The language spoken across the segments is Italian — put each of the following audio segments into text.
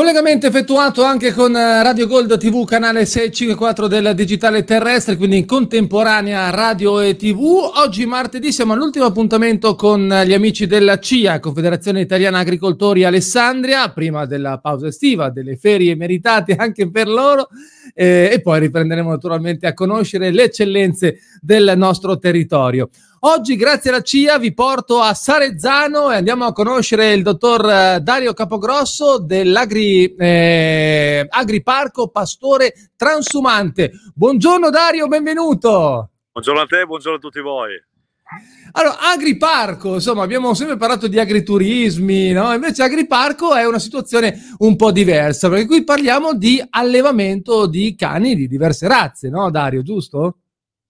Collegamento effettuato anche con eh, Radio Gold TV, canale 654 del Digitale Terrestre, quindi in contemporanea radio e TV. Oggi martedì siamo all'ultimo appuntamento con eh, gli amici della CIA, Confederazione Italiana Agricoltori Alessandria, prima della pausa estiva, delle ferie meritate anche per loro eh, e poi riprenderemo naturalmente a conoscere le eccellenze del nostro territorio. Oggi, grazie alla CIA, vi porto a Sarezzano e andiamo a conoscere il dottor eh, Dario Capogrosso dell'Agriparco eh, Pastore Transumante. Buongiorno Dario, benvenuto. Buongiorno a te, buongiorno a tutti voi. Allora, Agriparco, insomma, abbiamo sempre parlato di agriturismi, no? Invece Agriparco è una situazione un po' diversa, perché qui parliamo di allevamento di cani di diverse razze, no Dario, giusto?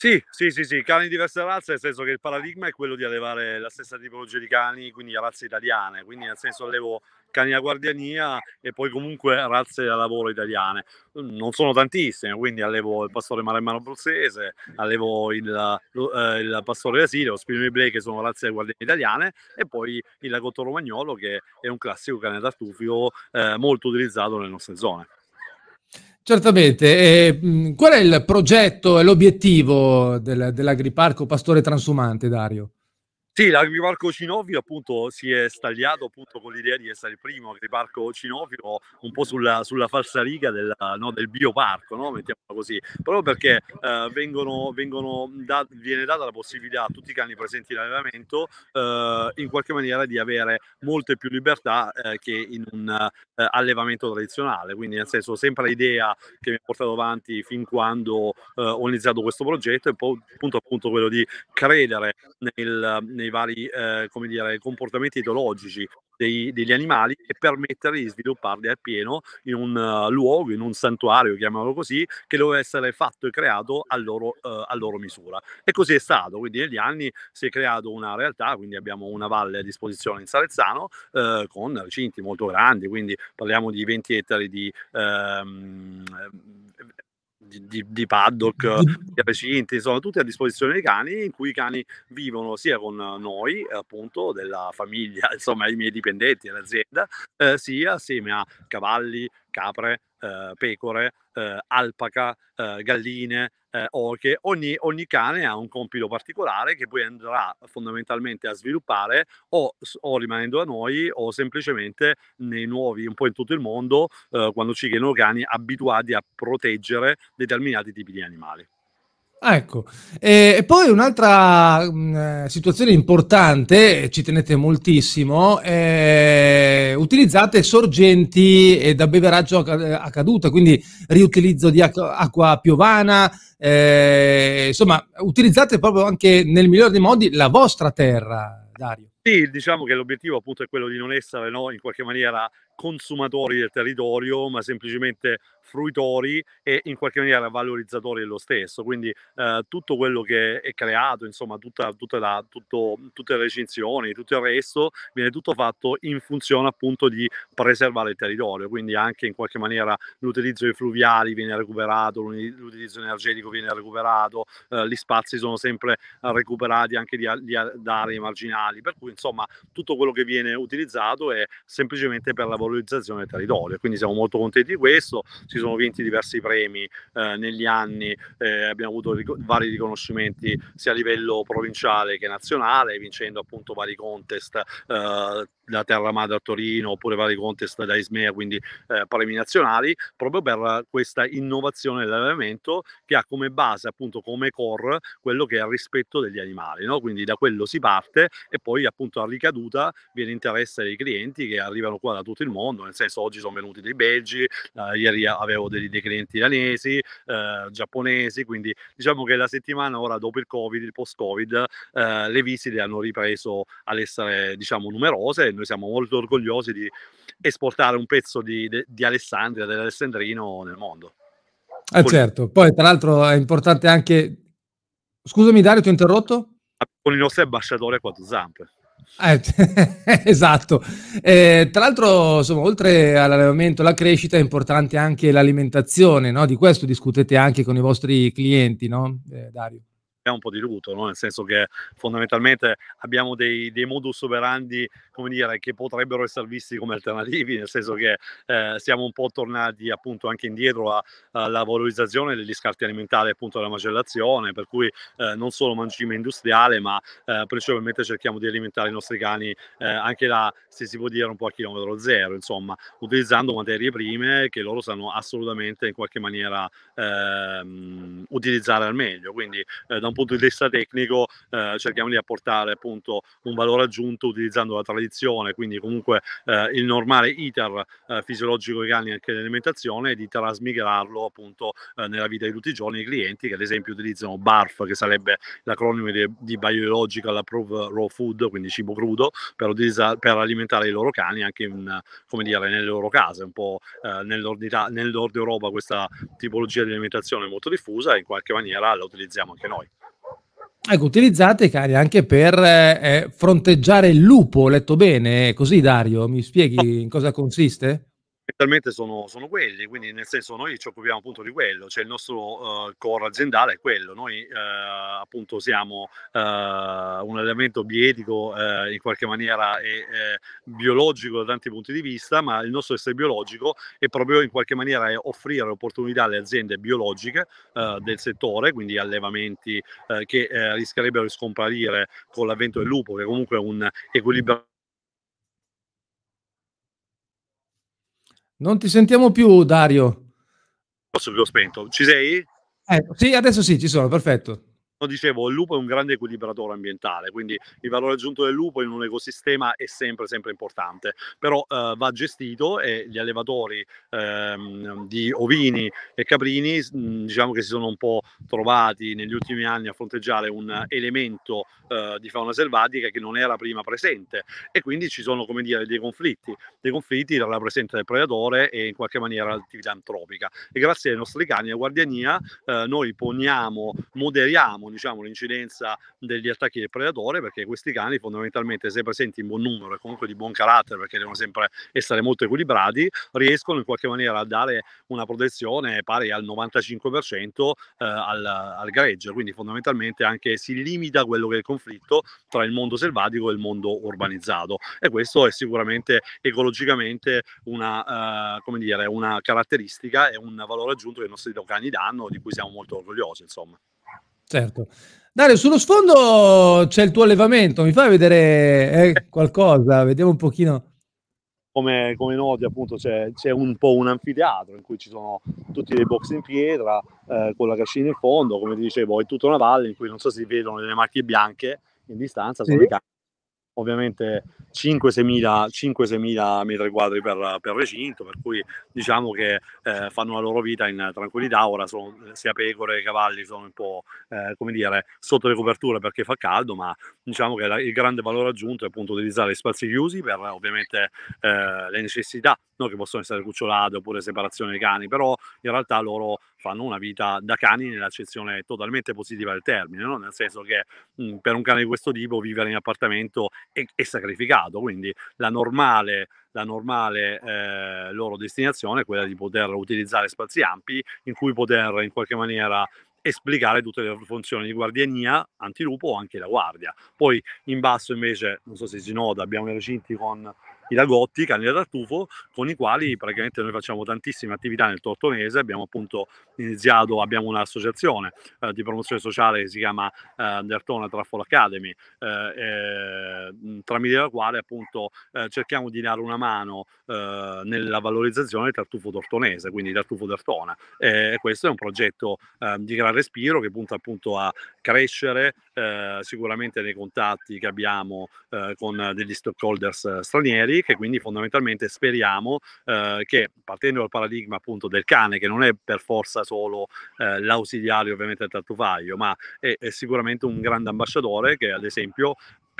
Sì, sì, sì, sì, cani di diverse razze, nel senso che il paradigma è quello di allevare la stessa tipologia di cani, quindi razze italiane, quindi nel senso allevo cani da guardiania e poi comunque razze da lavoro italiane. Non sono tantissime, quindi allevo il pastore maremmano abruzzese, allevo il, lo, eh, il pastore d'asilo, lo spinone blay che sono razze da guardiani italiane e poi il lagotto romagnolo che è un classico cane da tartufio eh, molto utilizzato nelle nostre zone. Certamente, e, mm, qual è il progetto e l'obiettivo del, dell'agriparco Pastore Transumante, Dario? Sì, l'agriparco Cinovio appunto si è stagliato appunto con l'idea di essere il primo agriparco Cinovio un po' sulla, sulla falsariga del, no, del bioparco, no? mettiamolo così, proprio perché eh, vengono, vengono dat- viene data la possibilità a tutti i cani presenti in allevamento eh, in qualche maniera di avere molte più libertà eh, che in un eh, allevamento tradizionale, quindi nel senso sempre l'idea che mi ha portato avanti fin quando eh, ho iniziato questo progetto è appunto, appunto quello di credere nel, nel nei vari eh, dire, comportamenti ideologici dei, degli animali e permettere di svilupparli appieno in un uh, luogo, in un santuario, chiamiamolo così, che doveva essere fatto e creato a loro, uh, a loro, misura. E così è stato, quindi negli anni si è creata una realtà, quindi abbiamo una valle a disposizione in Sarezzano uh, eh, con recinti molto grandi, quindi parliamo di 20 ettari di... Um, di, di, di paddock, eh, di recinti, insomma, tutti a disposizione dei cani, in cui i cani vivono sia con noi, eh, appunto, della famiglia, insomma, i miei dipendenti dell'azienda, eh, sia assieme a cavalli, capre, eh, pecore, eh, alpaca, eh, galline, eh, oche, ogni, ogni, cane ha un compito particolare che poi andrà fondamentalmente a sviluppare o, o rimanendo da noi o semplicemente nei nuovi, un po' in tutto il mondo, eh, quando ci chiedono cani abituati a proteggere determinati tipi di animali. Ah, ecco, e, poi un'altra mh, mm, eh, situazione importante, ci tenete moltissimo, eh, utilizzate sorgenti da beveraggio a, eh, a, caduta, quindi riutilizzo di acqua, acqua piovana, eh, insomma, utilizzate proprio anche nel migliore dei modi la vostra terra, Dario. Sì, diciamo che l'obiettivo appunto è quello di non essere no, in qualche maniera consumatori del territorio, ma semplicemente fruitori e in qualche maniera valorizzatori dello stesso. Quindi eh, tutto quello che è creato, insomma, tutta, tutta la, tutto, tutte le recinzioni, tutto il resto, viene tutto fatto in funzione appunto di preservare il territorio. Quindi anche in qualche maniera l'utilizzo dei fluviali viene recuperato, l'utilizzo energetico viene recuperato, eh, gli spazi sono sempre recuperati anche di, di, da aree marginali. Per cui, insomma, tutto quello che viene utilizzato è semplicemente per la valorizzazione del territorio. Quindi siamo molto contenti di questo. Ci si sono vinti diversi premi eh, negli anni, eh, abbiamo avuto ric- vari riconoscimenti sia a livello provinciale che nazionale, vincendo appunto vari contest eh, la terra madre a Torino oppure vari contest da Ismea, quindi eh, premi nazionali, proprio per questa innovazione dell'allevamento che ha come base, appunto come core, quello che è il rispetto degli animali. No? Quindi da quello si parte e poi appunto a ricaduta viene interesse dei clienti che arrivano qua da tutto il mondo, nel senso oggi sono venuti dei belgi, eh, ieri avevo dei, dei clienti danesi, eh, giapponesi, quindi diciamo che la settimana ora dopo il Covid, il post-Covid, eh, le visite hanno ripreso ad essere diciamo numerose noi siamo molto orgogliosi di esportare un pezzo di, di Alessandria, dell'Alessandrino nel mondo. Ah, certo, poi tra l'altro è importante anche... Scusami Dario, ti ho interrotto? Con il nostro ambasciatore a quattro zampe. Eh, esatto. Eh, tra l'altro, insomma, oltre all'allevamento, alla crescita è importante anche l'alimentazione, no? Di questo discutete anche con i vostri clienti, no? eh, Dario? è un po' di tutto, no? nel senso che fondamentalmente abbiamo dei, dei modus operandi come dire, che potrebbero essere visti come alternativi, nel senso che eh, siamo un po' tornati appunto anche indietro alla valorizzazione degli scarti alimentari appunto della macellazione, per cui eh, non solo mangime industriale, ma eh, principalmente cerchiamo di alimentare i nostri cani eh, anche là, se si può dire, un po' a chilometro zero, insomma, utilizzando materie prime che loro sanno assolutamente in qualche maniera ehm, utilizzare al meglio. Quindi eh, da un punto di vista tecnico eh, cerchiamo di apportare appunto un valore aggiunto utilizzando la tradizione, quindi comunque eh, il normale iter eh, fisiologico dei cani anche l'alimentazione e di trasmigrarlo appunto eh, nella vita di tutti i giorni ai clienti che ad esempio utilizzano BARF che sarebbe l'acronimo di, di Biological Approved Raw Food, quindi cibo crudo, per, per alimentare i loro cani anche in, come dire, nelle loro case, un po' nel nel nord Europa questa tipologia di alimentazione è molto diffusa e in qualche maniera la utilizziamo anche noi. Ecco, utilizzate, cari, anche per eh, eh fronteggiare il lupo, ho letto bene, così Dario, mi spieghi in cosa consiste? fondamentalmente sono, sono, quelli, quindi nel senso noi ci occupiamo appunto di quello, cioè il nostro uh, core aziendale è quello, noi uh, appunto siamo uh, un allevamento bietico in qualche maniera e biologico da tanti punti di vista, ma il nostro essere biologico è proprio in qualche maniera offrire opportunità alle aziende biologiche del settore, quindi allevamenti che rischierebbero di scomparire con l'avvento del lupo, che comunque è un equilibrio Non ti sentiamo più, Dario. Posso più spento. Ci sei? Eh, sì, adesso sì, ci sono, perfetto dicevo, il lupo è un grande equilibratore ambientale, quindi il valore aggiunto del lupo in un ecosistema è sempre, sempre importante, però eh, va gestito e gli allevatori ehm, di ovini e caprini mh, mm, diciamo che si sono un po' trovati negli ultimi anni a fronteggiare un elemento eh, di fauna selvatica che non era prima presente e quindi ci sono come dire dei conflitti, dei conflitti tra la presenza del predatore e in qualche maniera l'attività antropica e grazie ai nostri cani e guardiania eh, noi poniamo, moderiamo Diciamo, diciamo, l'incidenza degli attacchi del predatore perché questi cani fondamentalmente se presenti in buon numero e comunque di buon carattere perché devono sempre essere molto equilibrati riescono in qualche maniera a dare una protezione pari al 95% eh, al, al greggio quindi fondamentalmente anche si limita quello che è il conflitto tra il mondo selvatico e il mondo urbanizzato e questo è sicuramente ecologicamente una, eh, come dire, una caratteristica e un valore aggiunto che i nostri cani danno di cui siamo molto orgogliosi insomma. Certo. Dario, sullo sfondo c'è il tuo allevamento, mi fai vedere eh, qualcosa? Vediamo un pochino. Come, come noti appunto c'è, c'è, un po' un anfiteatro in cui ci sono tutti dei box in pietra eh, con la cascina in fondo, come ti dicevo è tutta una valle in cui non so se si vedono delle macchie bianche in distanza, sono sì. le case ovviamente 5-6 mila, metri quadri per, per, recinto, per cui diciamo che eh, fanno la loro vita in tranquillità, ora sono, sia pecore che cavalli sono un po' eh, come dire, sotto le coperture perché fa caldo, ma diciamo che la, il grande valore aggiunto è appunto utilizzare gli spazi chiusi per ovviamente eh, le necessità, no? che possono essere cucciolate oppure separazione dei cani, però in realtà loro fanno una vita da cani nell'accezione totalmente positiva del termine, no? nel senso che mh, mm, per un cane di questo tipo vivere in appartamento e, e sacrificato, quindi la normale, la normale eh, loro destinazione è quella di poter utilizzare spazi ampi in cui poter in qualche maniera esplicare tutte le funzioni di guardiania antilupo o anche la guardia. Poi in basso invece, non so se si nota, abbiamo i recinti con i lagotti, cani da tartufo, con i quali praticamente noi facciamo tantissime attività nel Tortonese, abbiamo appunto iniziato, abbiamo un'associazione eh, di promozione sociale che si chiama eh, Dertona Traffol Academy, eh, eh tramite la quale appunto eh, cerchiamo di dare una mano eh, nella valorizzazione del tartufo tortonese, quindi tartufo Dertona. questo è un progetto di gran respiro che punta appunto a crescere eh, sicuramente nei contatti che abbiamo eh, con degli stockholders eh, stranieri che quindi fondamentalmente speriamo eh, che partendo dal paradigma appunto del cane che non è per forza solo eh, l'ausiliario ovviamente del tartufaio ma è, è, sicuramente un grande ambasciatore che ad esempio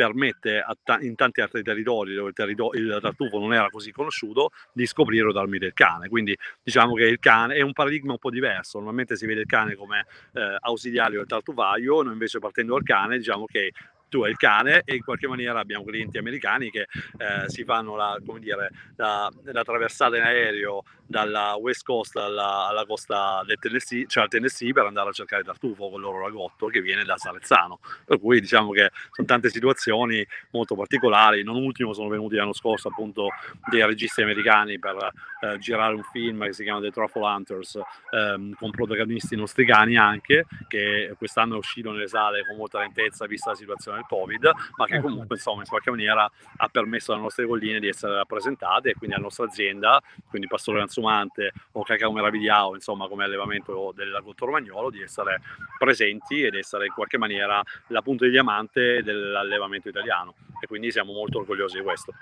permette ta- in tanti altri territori dove il, territor- il, tartufo non era così conosciuto di scoprire o darmi del cane. Quindi diciamo che il cane è un paradigma un po' diverso, normalmente si vede il cane come eh, ausiliario del tartufaio, noi invece partendo dal cane diciamo che tu e il cane e in qualche maniera abbiamo clienti americani che eh, si fanno la, come dire, la, la, traversata in aereo dalla West Coast alla, alla costa del Tennessee, cioè al Tennessee per andare a cercare tartufo con il loro ragotto che viene da Salezzano. Per cui diciamo che sono tante situazioni molto particolari, non ultimo sono venuti l'anno scorso appunto dei registi americani per eh, girare un film che si chiama The Truffle Hunters ehm, con protagonisti nostricani anche che quest'anno è uscito nelle sale con molta lentezza vista la situazione del Covid, ma che ecco. comunque insomma, in qualche maniera ha permesso alle nostre colline di essere rappresentate e quindi alla nostra azienda, quindi Pastore Ansumante o Cacao Meravigliao, insomma come allevamento dell'agotto romagnolo, di essere presenti ed essere in qualche maniera la punta di diamante dell'allevamento italiano e quindi siamo molto orgogliosi di questo.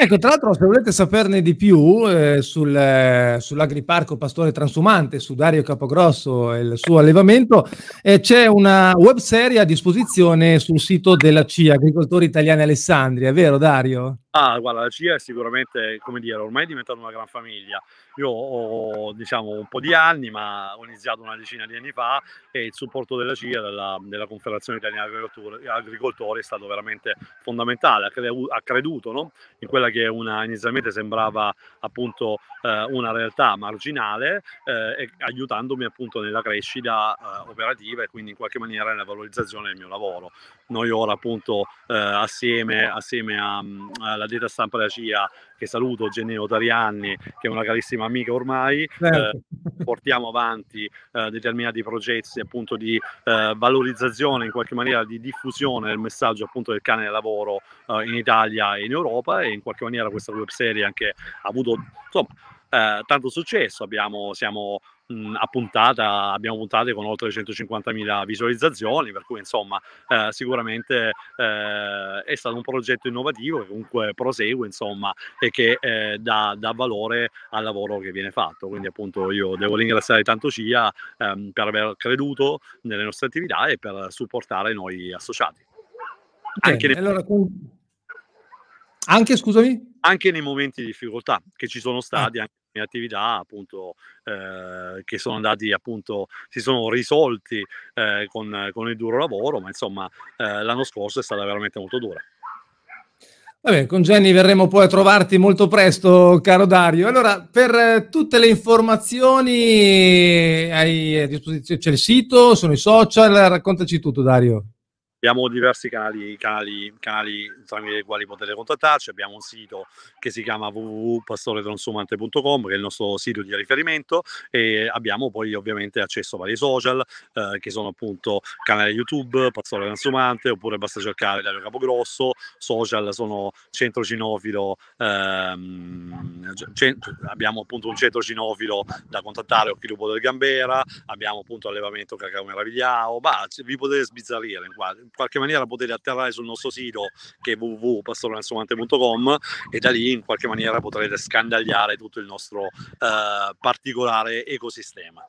Ecco, tra l'altro, se volete saperne di più eh, sul, eh, sull'agriparco Pastore Transumante, su Dario Capogrosso e il suo allevamento, eh, c'è una webserie a disposizione sul sito della CIA, Agricoltori Italiani Alessandria, vero Dario? Ah, guarda, la CIA è sicuramente, come dire, ormai è diventata una gran famiglia. Io ho, diciamo, un po' di anni, ma ho iniziato una decina di anni fa e il supporto della CIA, della, della Confederazione Italiana Agricoltori, è stato veramente fondamentale. Ha, cre- ha creduto no? in quella che una, inizialmente sembrava appunto eh, una realtà marginale, eh, aiutandomi appunto nella crescita eh, operativa e quindi in qualche maniera nella valorizzazione del mio lavoro. Noi ora appunto eh, assieme, assieme a, alla dieta stampa della CIA, che saluto Geneo Tarianni, che è una carissima amica ormai, eh, certo. eh, portiamo avanti eh, determinati progetti appunto di eh, valorizzazione, in qualche maniera di diffusione del messaggio appunto del cane del lavoro eh, in Italia e in Europa e in qualche maniera questa web serie anche ha avuto insomma, eh, tanto successo, abbiamo, siamo mh, mhmm, a puntata abbiamo puntate con oltre 150.000 visualizzazioni, per cui insomma eh, sicuramente eh, è stato un progetto innovativo che comunque prosegue insomma e che eh, dà, dà, valore al lavoro che viene fatto. Quindi appunto io devo ringraziare tanto CIA ehm, per aver creduto nelle nostre attività e per supportare noi associati. Okay, Anche nel... allora, anche, scusami? Anche nei momenti di difficoltà che ci sono ah. stati, ah. anche attività appunto eh, che sono andati appunto si sono risolti eh, con, con, il duro lavoro ma insomma eh, l'anno scorso è stata veramente molto dura Vabbè, con Jenny verremo poi a trovarti molto presto, caro Dario. Allora, per eh, tutte le informazioni hai a disposizione c'è il sito, sono i social, raccontaci tutto, Dario. Abbiamo diversi canali, canali, canali tramite i quali potete contattarci, abbiamo un sito che si chiama www.pastoretransumante.com che è il nostro sito di riferimento e abbiamo poi ovviamente accesso a vari social eh, che sono appunto canale YouTube, Pastore Transumante oppure basta cercare Dario Capogrosso, social sono Centro Cinofilo, ehm, cent- abbiamo appunto un Centro Cinofilo da contattare, Occhilupo del Gambera, abbiamo appunto Allevamento Cacao Meravigliao, ma vi potete sbizzarrire in quadri in qualche maniera potete atterrare sul nostro sito che è www.pastoranzomante.com e da lì in qualche maniera potrete scandagliare tutto il nostro eh, particolare ecosistema.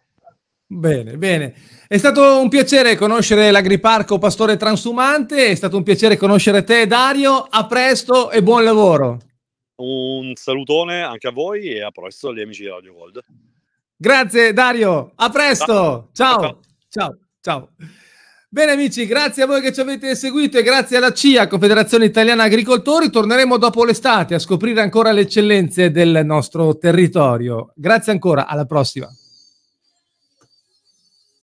Bene, bene. È stato un piacere conoscere l'Agriparco Pastore Transumante, è stato un piacere conoscere te Dario, a presto e buon lavoro. Un salutone anche a voi e a presto agli amici di Radio Gold. Grazie Dario, a presto. ciao. ciao. ciao. ciao. Bene amici, grazie a voi che ci avete seguito e grazie alla CIA, Confederazione Italiana Agricoltori. Torneremo dopo l'estate a scoprire ancora le eccellenze del nostro territorio. Grazie ancora, alla prossima.